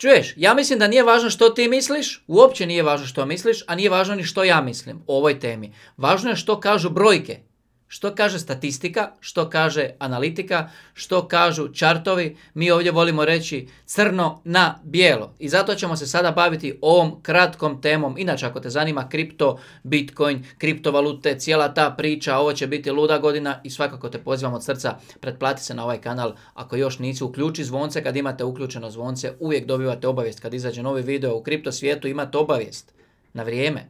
Čuješ, ja mislim da nije važno što ti misliš, uopće nije važno što misliš, a nije važno ni što ja mislim o ovoj temi. Važno je što kažu brojke. Što kaže statistika, što kaže analitika, što kažu čartovi, mi ovdje volimo reći crno na bijelo. I zato ćemo se sada baviti ovom kratkom temom. Inače, ako te zanima kripto, bitcoin, kriptovalute, cijela ta priča, ovo će biti luda godina i svakako te pozivam od srca, pretplati se na ovaj kanal. Ako još nisi, uključi zvonce, kad imate uključeno zvonce, uvijek dobivate obavijest. Kad izađe novi video u kripto svijetu, imate obavijest na vrijeme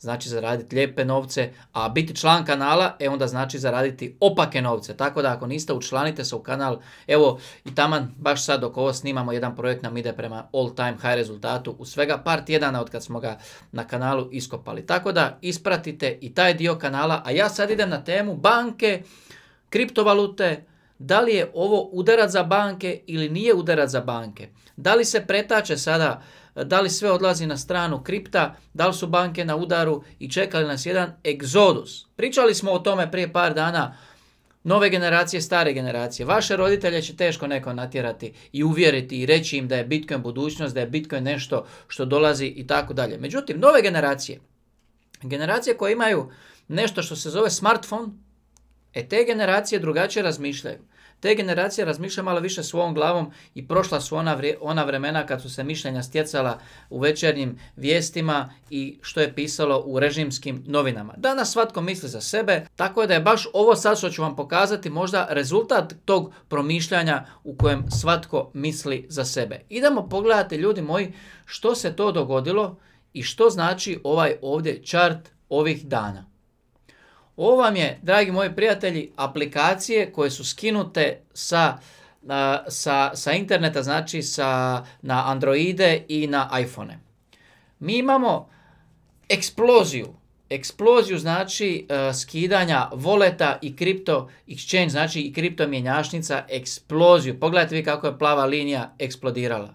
znači zaraditi lijepe novce, a biti član kanala, e onda znači zaraditi opake novce. Tako da ako niste, učlanite se u kanal. Evo i taman, baš sad dok ovo snimamo, jedan projekt nam ide prema all time high rezultatu u svega par tjedana od kad smo ga na kanalu iskopali. Tako da ispratite i taj dio kanala, a ja sad idem na temu banke, kriptovalute, da li je ovo udarat za banke ili nije udarat za banke. Da li se pretače sada da li sve odlazi na stranu kripta, da li su banke na udaru i čekali nas jedan egzodus. Pričali smo o tome prije par dana, nove generacije, stare generacije. Vaše roditelje će teško neko natjerati i uvjeriti i reći im da je Bitcoin budućnost, da je Bitcoin nešto što dolazi i tako dalje. Međutim, nove generacije, generacije koje imaju nešto što se zove smartphone, e te generacije drugačije razmišljaju. Te generacije razmišlja malo više svojom glavom i prošla su ona, vremena kad su se mišljenja stjecala u večernjim vijestima i što je pisalo u režimskim novinama. Danas svatko misli za sebe, tako da je baš ovo sad što ću vam pokazati možda rezultat tog promišljanja u kojem svatko misli za sebe. Idemo pogledati ljudi moji što se to dogodilo i što znači ovaj ovdje chart ovih dana. Ovo vam je, dragi moji prijatelji, aplikacije koje su skinute sa, sa, sa interneta, znači sa, na Androide i na iPhone. Mi imamo eksploziju eksploziju znači e, skidanja voleta i kripto exchange, znači i kripto mjenjašnica, eksploziju. Pogledajte vi kako je plava linija eksplodirala.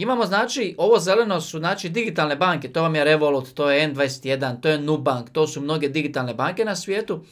Imamo znači, ovo zeleno su znači digitalne banke, to vam je Revolut, to je N21, to je Nubank, to su mnoge digitalne banke na svijetu,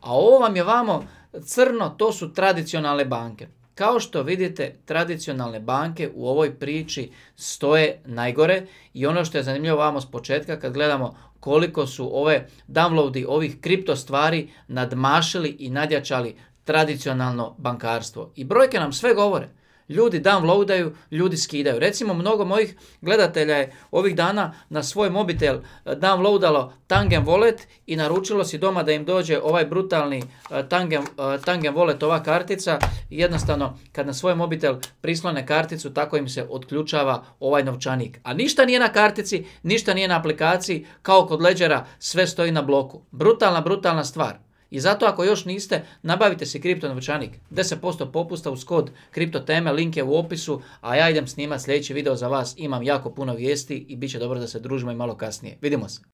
a ovo vam je vamo crno, to su tradicionalne banke. Kao što vidite, tradicionalne banke u ovoj priči stoje najgore i ono što je zanimljivo vamo s početka kad gledamo koliko su ove downloadi ovih kripto stvari nadmašili i nadjačali tradicionalno bankarstvo. I brojke nam sve govore. Ljudi downloadaju, ljudi skidaju. Recimo, mnogo mojih gledatelja je ovih dana na svoj mobitel e, downloadalo Tangen Wallet i naručilo si doma da im dođe ovaj brutalni e, Tangen, e, Tangen Wallet, ova kartica. Jednostavno, kad na svoj mobitel prislone karticu, tako im se otključava ovaj novčanik. A ništa nije na kartici, ništa nije na aplikaciji, kao kod leđera sve stoji na bloku. Brutalna, brutalna stvar. I zato ako još niste, nabavite si kripto novčanik. 10% popusta uz kod kripto teme, link je u opisu, a ja idem snimati sljedeći video za vas. Imam jako puno vijesti i bit će dobro da se družimo i malo kasnije. Vidimo se.